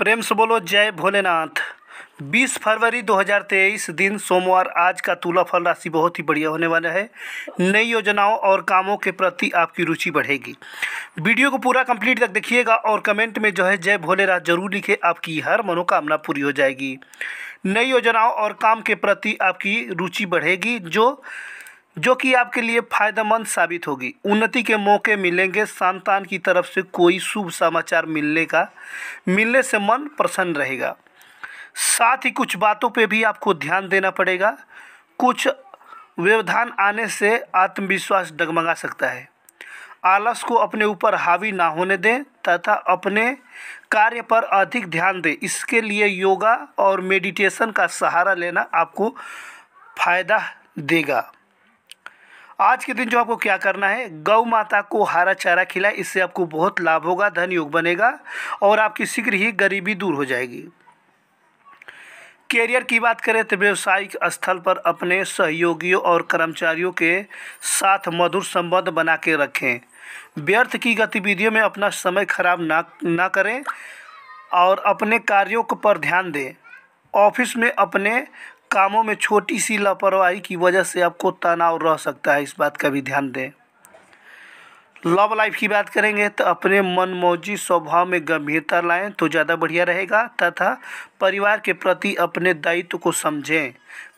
प्रेम से बोलो जय भोलेनाथ 20 फरवरी 2023 दिन सोमवार आज का तुला फल राशि बहुत ही बढ़िया होने वाला है नई योजनाओं और कामों के प्रति आपकी रुचि बढ़ेगी वीडियो को पूरा कंप्लीट तक देखिएगा और कमेंट में जो है जय भोलेनाथ जरूर लिखे आपकी हर मनोकामना पूरी हो जाएगी नई योजनाओं और काम के प्रति आपकी रुचि बढ़ेगी जो जो कि आपके लिए फायदेमंद साबित होगी उन्नति के मौके मिलेंगे संतान की तरफ से कोई शुभ समाचार मिलने का मिलने से मन प्रसन्न रहेगा साथ ही कुछ बातों पे भी आपको ध्यान देना पड़ेगा कुछ व्यवधान आने से आत्मविश्वास डगमगा सकता है आलस को अपने ऊपर हावी ना होने दें तथा अपने कार्य पर अधिक ध्यान दें इसके लिए योगा और मेडिटेशन का सहारा लेना आपको फायदा देगा आज के दिन जो आपको क्या करना है गौ माता को हरा चारा खिलाए इससे आपको बहुत लाभ होगा धन योग बनेगा और आपकी शीघ्र ही गरीबी दूर हो जाएगी कैरियर की बात करें तो व्यवसायिक स्थल पर अपने सहयोगियों और कर्मचारियों के साथ मधुर संबंध बना के रखें व्यर्थ की गतिविधियों में अपना समय खराब ना ना करें और अपने कार्यों पर ध्यान दें ऑफिस में अपने कामों में छोटी सी लापरवाही की वजह से आपको तनाव रह सकता है इस बात का भी ध्यान दें लव लाइफ की बात करेंगे तो अपने मनमौजी स्वभाव में गंभीरता लाएं तो ज़्यादा बढ़िया रहेगा तथा परिवार के प्रति अपने दायित्व को समझें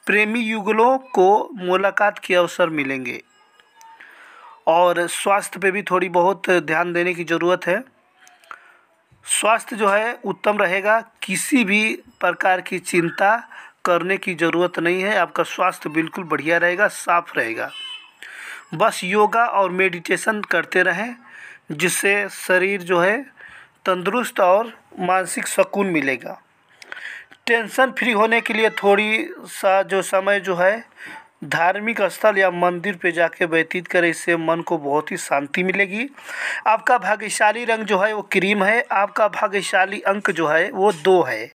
प्रेमी युगलों को मुलाकात के अवसर मिलेंगे और स्वास्थ्य पे भी थोड़ी बहुत ध्यान देने की ज़रूरत है स्वास्थ्य जो है उत्तम रहेगा किसी भी प्रकार की चिंता करने की ज़रूरत नहीं है आपका स्वास्थ्य बिल्कुल बढ़िया रहेगा साफ रहेगा बस योगा और मेडिटेशन करते रहें जिससे शरीर जो है तंदुरुस्त और मानसिक सुकून मिलेगा टेंशन फ्री होने के लिए थोड़ी सा जो समय जो है धार्मिक स्थल या मंदिर पे जाके व्यतीत करें इससे मन को बहुत ही शांति मिलेगी आपका भाग्यशाली रंग जो है वो क्रीम है आपका भाग्यशाली अंक जो है वो दो है